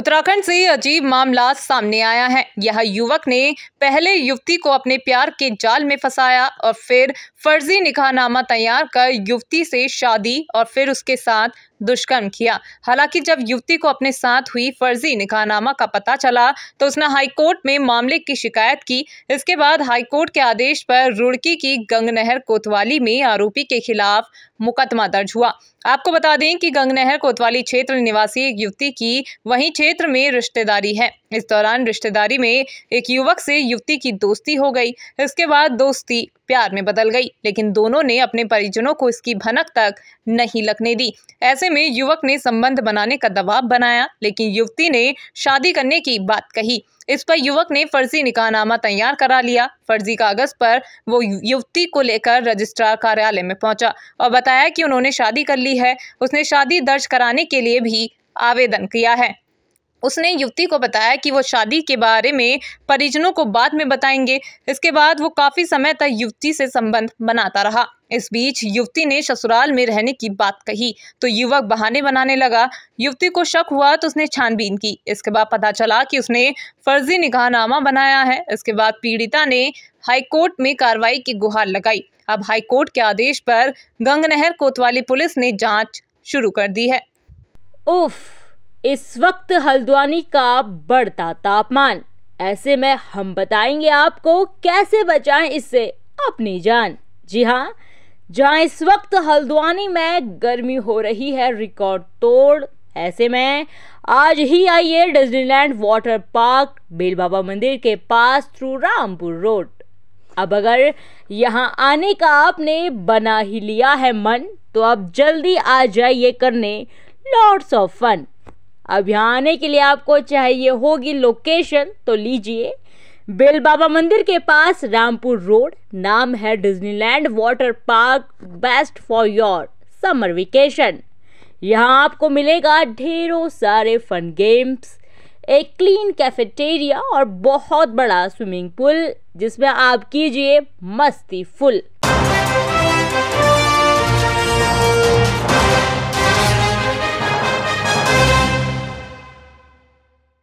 उत्तराखंड से अजीब मामला सामने आया है यह युवक ने पहले युवती को अपने प्यार के जाल में फंसाया और फिर फर्जी निकाहनामा तैयार कर युवती से शादी और फिर उसके साथ दुष्कर्म किया हालांकि जब युवती को अपने साथ हुई फर्जी निकाहनामा का पता चला तो उसने हाईकोर्ट में मामले की शिकायत की इसके बाद हाईकोर्ट के आदेश पर रुड़की की गंगनहर कोतवाली में आरोपी के खिलाफ मुकदमा दर्ज हुआ आपको बता दें कि गंगनहर कोतवाली क्षेत्र निवासी एक युवती की वही क्षेत्र में रिश्तेदारी है इस दौरान रिश्तेदारी में एक युवक से युवती की दोस्ती हो गई इसके बाद दोस्ती प्यार में बदल गई लेकिन दोनों ने अपने परिजनों को इसकी भनक तक नहीं लगने दी ऐसे में युवक ने संबंध बनाने का दबाव बनाया लेकिन युवती ने शादी करने की बात कही इस पर युवक ने फर्जी निकाहनामा तैयार करा लिया फर्जी कागज पर वो युवती को लेकर रजिस्ट्रार कार्यालय में पहुंचा और बताया कि उन्होंने शादी कर ली है उसने शादी दर्ज कराने के लिए भी आवेदन किया है उसने युवती को बताया कि वो शादी के बारे में परिजनों को बाद में बताएंगे इसके बाद वो काफ़ी समय तक युवती से संबंध बनाता रहा इस बीच युवती ने ससुराल में रहने की बात कही तो युवक बहाने बनाने लगा युवती को शक हुआ तो उसने छानबीन की इसके बाद पता चला कि उसने फर्जी निगाहनामा बनाया है इसके बाद पीड़िता ने हाईकोर्ट में कार्रवाई की गुहार लगाई अब हाईकोर्ट के आदेश पर गंगनहर कोतवाली पुलिस ने जांच शुरू कर दी है ओफ इस वक्त हल्द्वानी का बढ़ता तापमान ऐसे में हम बताएंगे आपको कैसे बचाएं इससे अपनी जान जी हाँ जहाँ इस वक्त हल्द्वानी में गर्मी हो रही है रिकॉर्ड तोड़ ऐसे में आज ही आइए Disneyland water park Bel Baba मंदिर के पास थ्रू रामपुर रोड अब अगर यहाँ आने का आपने बना ही लिया है मन तो आप जल्दी आ जाइए करने लॉट्स ऑफ फन यहाँ आने के लिए आपको चाहिए होगी लोकेशन तो लीजिए बेल बाबा मंदिर के पास रामपुर रोड नाम है Disneyland water park best for your summer vacation यहाँ आपको मिलेगा ढेरों सारे फन गेम्स एक क्लीन कैफेटेरिया और बहुत बड़ा स्विमिंग पूल जिसमें आप कीजिए मस्ती फुल